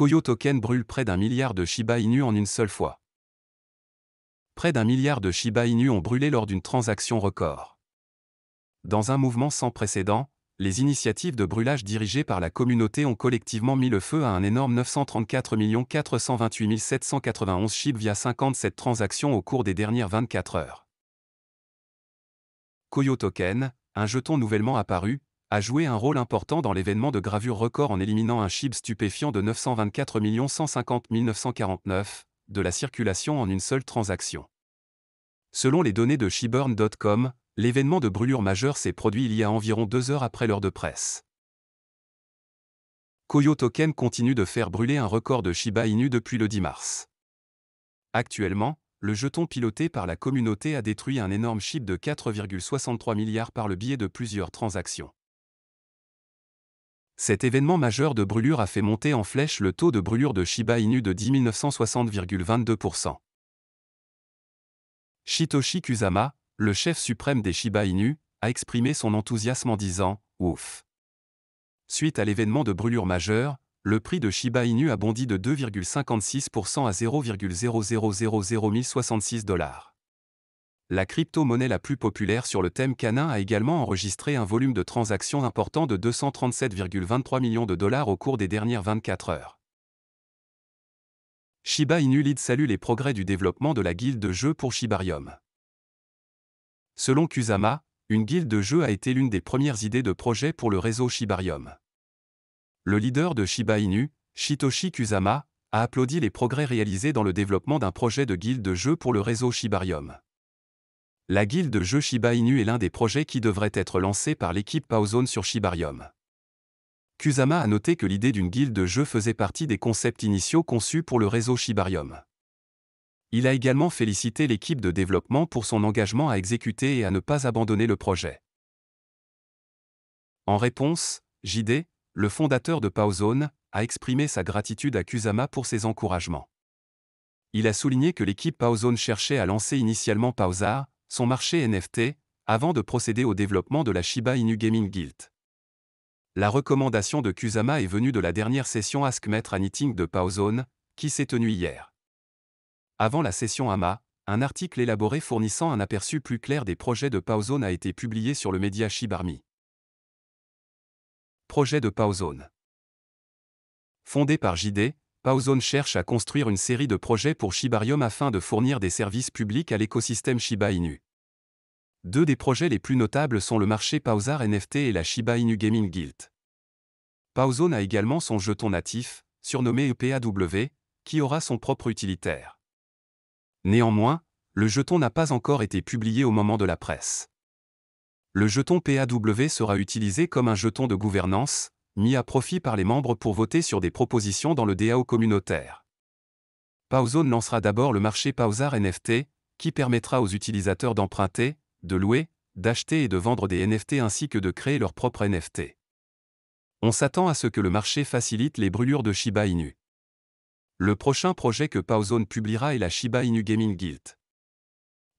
Koyo Token brûle près d'un milliard de Shiba Inu en une seule fois. Près d'un milliard de Shiba Inu ont brûlé lors d'une transaction record. Dans un mouvement sans précédent, les initiatives de brûlage dirigées par la communauté ont collectivement mis le feu à un énorme 934 428 791 shib via 57 transactions au cours des dernières 24 heures. Koyo Token, un jeton nouvellement apparu, a joué un rôle important dans l'événement de gravure record en éliminant un chip stupéfiant de 924 150 949 de la circulation en une seule transaction. Selon les données de Shiburn.com, l'événement de brûlure majeure s'est produit il y a environ deux heures après l'heure de presse. Koyo Token continue de faire brûler un record de Shiba Inu depuis le 10 mars. Actuellement, le jeton piloté par la communauté a détruit un énorme chip de 4,63 milliards par le biais de plusieurs transactions. Cet événement majeur de brûlure a fait monter en flèche le taux de brûlure de Shiba Inu de 10 960,22%. Shitoshi Kusama, le chef suprême des Shiba Inu, a exprimé son enthousiasme en disant Ouf Suite à l'événement de brûlure majeure, le prix de Shiba Inu a bondi de 2,56% à 0,0000066 dollars la crypto-monnaie la plus populaire sur le thème canin a également enregistré un volume de transactions important de 237,23 millions de dollars au cours des dernières 24 heures. Shiba Inu Lead salue les progrès du développement de la guilde de jeu pour Shibarium. Selon Kusama, une guilde de jeu a été l'une des premières idées de projet pour le réseau Shibarium. Le leader de Shiba Inu, Shitoshi Kusama, a applaudi les progrès réalisés dans le développement d'un projet de guilde de jeu pour le réseau Shibarium. La guilde de jeux Shiba Inu est l'un des projets qui devrait être lancé par l'équipe Pauzone sur Shibarium. Kusama a noté que l'idée d'une guilde de jeu faisait partie des concepts initiaux conçus pour le réseau Shibarium. Il a également félicité l'équipe de développement pour son engagement à exécuter et à ne pas abandonner le projet. En réponse, JD, le fondateur de Pauzone, a exprimé sa gratitude à Kusama pour ses encouragements. Il a souligné que l'équipe Pauzone cherchait à lancer initialement Pauzar, son marché NFT, avant de procéder au développement de la Shiba Inu Gaming Guild. La recommandation de Kusama est venue de la dernière session Ask Maître à Knitting de Paozone, qui s'est tenue hier. Avant la session AMA, un article élaboré fournissant un aperçu plus clair des projets de Paozone a été publié sur le média Shibarmi. Projet de Paozone. Fondé par JD, Powzone cherche à construire une série de projets pour Shibarium afin de fournir des services publics à l'écosystème Shiba Inu. Deux des projets les plus notables sont le marché Pausar NFT et la Shiba Inu Gaming Guild. Powzone a également son jeton natif, surnommé EPAW, qui aura son propre utilitaire. Néanmoins, le jeton n'a pas encore été publié au moment de la presse. Le jeton PAW sera utilisé comme un jeton de gouvernance, mis à profit par les membres pour voter sur des propositions dans le DAO communautaire. Pauzone lancera d'abord le marché Pausar NFT, qui permettra aux utilisateurs d'emprunter, de louer, d'acheter et de vendre des NFT ainsi que de créer leur propre NFT. On s'attend à ce que le marché facilite les brûlures de Shiba Inu. Le prochain projet que Pauzone publiera est la Shiba Inu Gaming Guild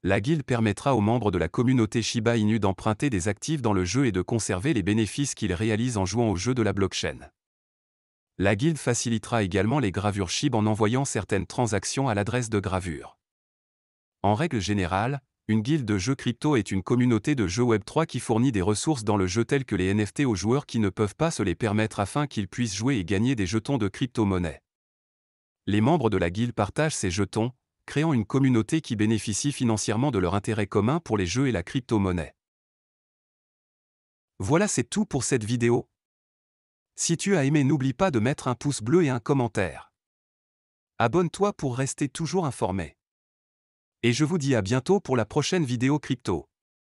la guilde permettra aux membres de la communauté Shiba Inu d'emprunter des actifs dans le jeu et de conserver les bénéfices qu'ils réalisent en jouant au jeu de la blockchain. La guilde facilitera également les gravures SHIB en envoyant certaines transactions à l'adresse de gravure. En règle générale, une guilde de jeux crypto est une communauté de jeux Web3 qui fournit des ressources dans le jeu telles que les NFT aux joueurs qui ne peuvent pas se les permettre afin qu'ils puissent jouer et gagner des jetons de crypto-monnaie. Les membres de la guilde partagent ces jetons, créant une communauté qui bénéficie financièrement de leur intérêt commun pour les jeux et la crypto-monnaie. Voilà c'est tout pour cette vidéo. Si tu as aimé n'oublie pas de mettre un pouce bleu et un commentaire. Abonne-toi pour rester toujours informé. Et je vous dis à bientôt pour la prochaine vidéo crypto.